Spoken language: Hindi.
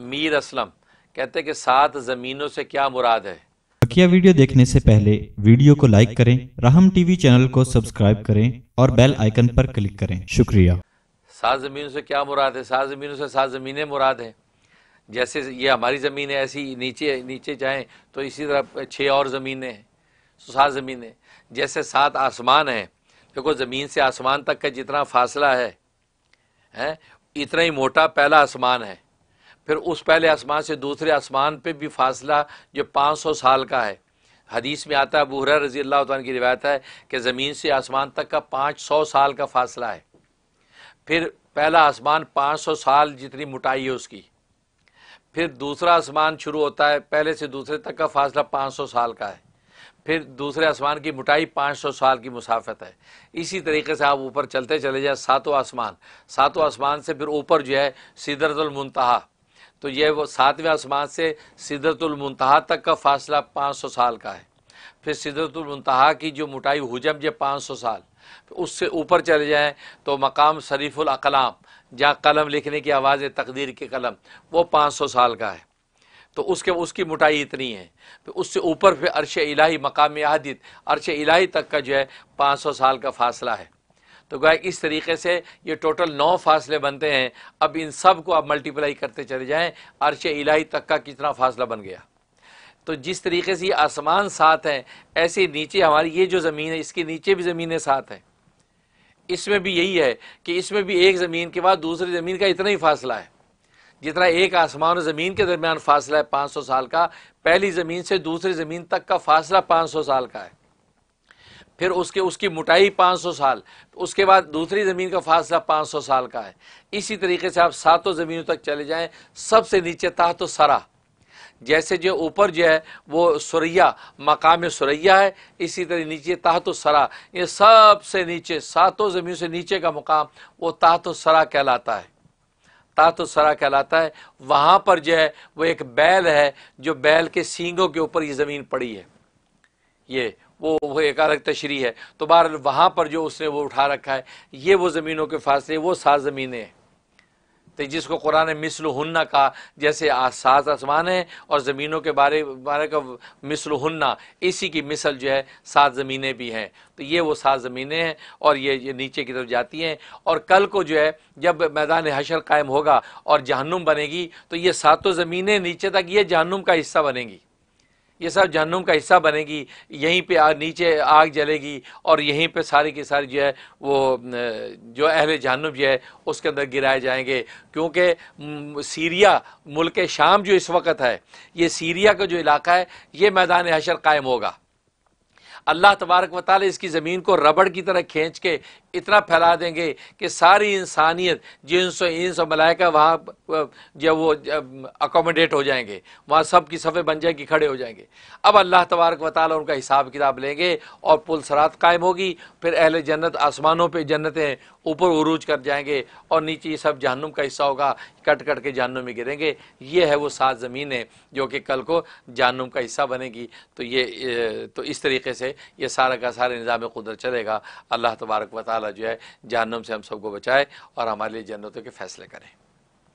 मीर असलम कहते हैं कि सात ज़मीनों से क्या मुराद है बकिया वीडियो देखने से पहले वीडियो को लाइक करें रहम टीवी चैनल को सब्सक्राइब करें और बेल आइकन पर क्लिक करें शुक्रिया सात ज़मीनों से क्या मुराद है सात ज़मीनों से सात ज़मीनें मुराद हैं जैसे ये हमारी ज़मीन है ऐसी नीचे नीचे जाएं तो इसी तरह छः और ज़मीनें हैं तो सात ज़मीनें जैसे सात आसमान हैं देखो ज़मीन से आसमान तक का जितना फासला है हैं इतना ही मोटा पहला आसमान है फिर उस पहले आसमान से दूसरे आसमान पर भी फासला जो पाँच सौ साल का है हदीस में आता है बूहरा रजी अल्लाह की रिवायत है कि ज़मीन से आसमान तक का पाँच सौ साल का फासला है फिर पहला आसमान पाँच सौ साल जितनी मोटाई है उसकी फिर दूसरा आसमान शुरू होता है पहले से दूसरे तक का फासला पाँच सौ साल का है फिर दूसरे आसमान की मोटाई पाँच सौ साल की मुसाफत है इसी तरीके से आप ऊपर चलते चले जाए सातों आसमान सातों आसमान से फिर ऊपर जो है सीदरतुलमतहा तो ये वो सातवें आसमान से सिदरतुलमतहा तक का फासला पाँच सौ साल का है फिर सिदरतुलमतहा की जो मोटाई हुजम ये पाँच सौ साल तो उससे ऊपर चले जाएँ तो मकाम शरीफ़ुलकलाम जहाँ कलम लिखने की आवाज़ तकदीर के कलम वो पाँच सौ साल का है तो उसके उसकी मोटाई इतनी है फिर तो उससे ऊपर फिर अरश इलाही मकाम आदित अरश इलाही तक का जो है पाँच सौ साल का फासला है तो गाय इस तरीके से ये टोटल नौ फासले बनते हैं अब इन सब को आप मल्टीप्लाई करते चले जाएं अरश इलाही तक का कितना फासला बन गया तो जिस तरीके से ये आसमान साथ हैं ऐसे नीचे हमारी ये जो ज़मीन है इसके नीचे भी ज़मीनें साथ हैं इसमें भी यही है कि इसमें भी एक ज़मीन के बाद दूसरी ज़मीन का इतना ही फासला है जितना एक आसमान और ज़मीन के दरमियान फासला है पाँच सौ साल का पहली ज़मीन से दूसरी ज़मीन तक का फासला पाँच सौ साल का है फिर उसके उसकी मोटाई 500 साल उसके बाद दूसरी ज़मीन का फासला 500 साल का है इसी तरीके से आप सातों ज़मीनों तक चले जाएं सबसे नीचे ताह तो सरा जैसे जो ऊपर जो है वो सुरैया मकाम सुरैया है इसी तरह नीचे ताहत सरा ये सबसे नीचे सातों ज़मीन से नीचे का मुकाम वो ताहत सरा कहलाता है ताहत सरा कहलाता है वहाँ पर जो है वो एक बैल है जो बैल के सींगों के ऊपर ये ज़मीन पड़ी है ये वो वो एकारक तशरी है तो बहर वहाँ पर जो उसने वो उठा रखा है ये वो ज़मीनों के फासले वो सात ज़मीनें हैं तो जिसको कुरान मिसल हन्ना कहा जैसे सात आसमान है और ज़मीनों के बारे बारे का मिसल हन्ना इसी की मिसल जो है सात ज़मीनें भी हैं तो ये वो सात ज़मीनें हैं और ये ये नीचे की तरफ जाती हैं और कल को जो है जब मैदान हशर कायम होगा और जहन्नुम बनेगी तो ये सातों ज़मीनें नीचे तक ये जहन्नुम का हिस्सा बनेंगी ये सब जहनुम का हिस्सा बनेगी यहीं पे आ, नीचे आग जलेगी और यहीं पे सारी के सारी जो है वो जो अहल जहनुम जो है उसके अंदर गिराए जाएंगे क्योंकि सीरिया मुल्क शाम जो इस वक्त है ये सीरिया का जो इलाका है ये मैदान हशर कायम होगा अल्लाह तबारक वाली इसकी ज़मीन को रबड़ की तरह खींच के इतना फैला देंगे कि सारी इंसानियत जिन सौ इन सौ मलाइका वहाँ जब वो अकोमोडेट हो जाएंगे वहाँ सब की सफ़े बन जाएगी खड़े हो जाएंगे अब अल्लाह तबारक वाली उनका हिसाब किताब लेंगे और पुल सरात कायम होगी फिर अहल जन्नत आसमानों पर जन्नतें ऊपर उरूज कर जाएंगे और नीचे ये सब जहन्नुम का हिस्सा होगा कट कट के जहन्नुम में गिरेंगे ये है वो सात ज़मीनें जो कि कल को जहन्नुम का हिस्सा बनेगी तो ये तो इस तरीके से ये सारा का सारा निज़ाम कुदरत चलेगा अल्लाह तबारक वाली ताला जो है जहनम से हम सबको बचाए और हमारे लिए जन्नतों के फैसले करें